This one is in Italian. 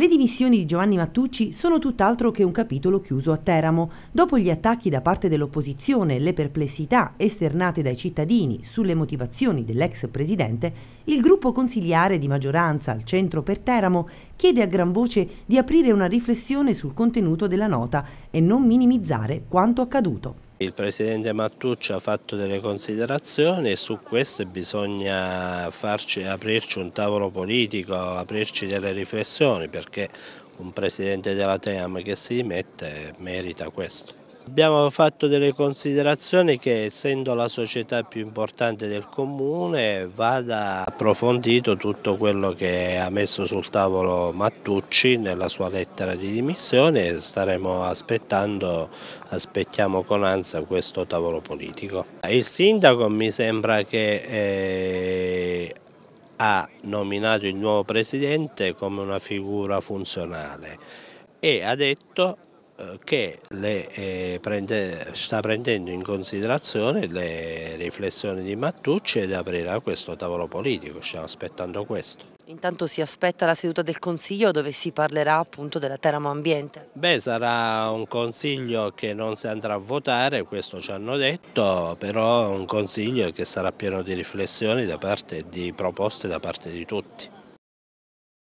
Le dimissioni di Giovanni Mattucci sono tutt'altro che un capitolo chiuso a Teramo. Dopo gli attacchi da parte dell'opposizione e le perplessità esternate dai cittadini sulle motivazioni dell'ex presidente, il gruppo consigliare di maggioranza al centro per Teramo chiede a gran voce di aprire una riflessione sul contenuto della nota e non minimizzare quanto accaduto. Il Presidente Mattucci ha fatto delle considerazioni e su queste bisogna farci, aprirci un tavolo politico, aprirci delle riflessioni perché un Presidente della Team che si dimette merita questo. Abbiamo fatto delle considerazioni che essendo la società più importante del comune vada approfondito tutto quello che ha messo sul tavolo Mattucci nella sua lettera di dimissione e staremo aspettando, aspettiamo con ansia questo tavolo politico. Il sindaco mi sembra che eh, ha nominato il nuovo presidente come una figura funzionale e ha detto eh, che le, eh, prende, sta prendendo in considerazione le riflessioni di Mattucci ed aprirà questo tavolo politico, stiamo aspettando questo. Intanto si aspetta la seduta del Consiglio dove si parlerà appunto della Teramo Ambiente. Beh, sarà un Consiglio che non si andrà a votare, questo ci hanno detto, però un Consiglio che sarà pieno di riflessioni da parte, di proposte da parte di tutti.